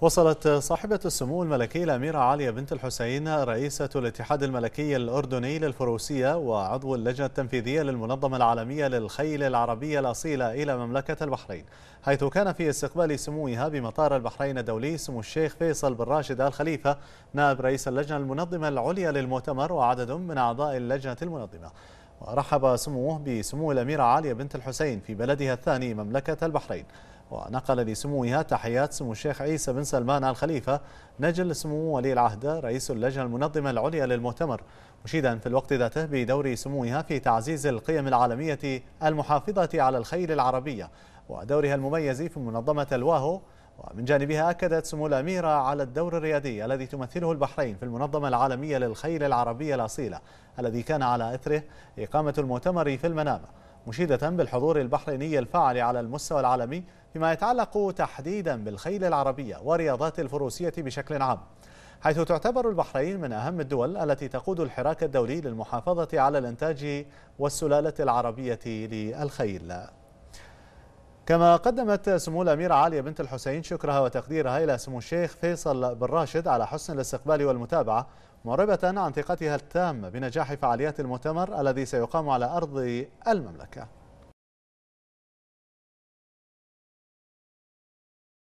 وصلت صاحبة السمو الملكي الأميرة عالية بنت الحسين رئيسة الاتحاد الملكي الأردني للفروسية وعضو اللجنة التنفيذية للمنظمة العالمية للخيل العربية الأصيلة إلى مملكة البحرين حيث كان في استقبال سموها بمطار البحرين الدولي سمو الشيخ فيصل بن راشد آل خليفة نائب رئيس اللجنة المنظمة العليا للمؤتمر وعدد من أعضاء اللجنة المنظمة ورحب سموه بسمو الأميرة عالية بنت الحسين في بلدها الثاني مملكة البحرين ونقل لسموها تحيات سمو الشيخ عيسى بن سلمان الخليفة نجل سمو ولي العهد رئيس اللجنة المنظمة العليا للمؤتمر مشيدا في الوقت ذاته بدور سموها في تعزيز القيم العالمية المحافظة على الخير العربية ودورها المميز في منظمة الواهو ومن جانبها أكدت سمو الأميرة على الدور الريادي الذي تمثله البحرين في المنظمة العالمية للخيل العربية الأصيلة الذي كان على إثره إقامة المؤتمر في المنامة مشيدة بالحضور البحريني الفاعل على المستوى العالمي فيما يتعلق تحديدا بالخيل العربية ورياضات الفروسية بشكل عام حيث تعتبر البحرين من أهم الدول التي تقود الحراك الدولي للمحافظة على الإنتاج والسلالة العربية للخيل كما قدمت سمو الأميرة عالية بنت الحسين شكرها وتقديرها إلى سمو الشيخ فيصل بن راشد على حسن الاستقبال والمتابعة معربة عن ثقتها التامة بنجاح فعاليات المؤتمر الذي سيقام على أرض المملكة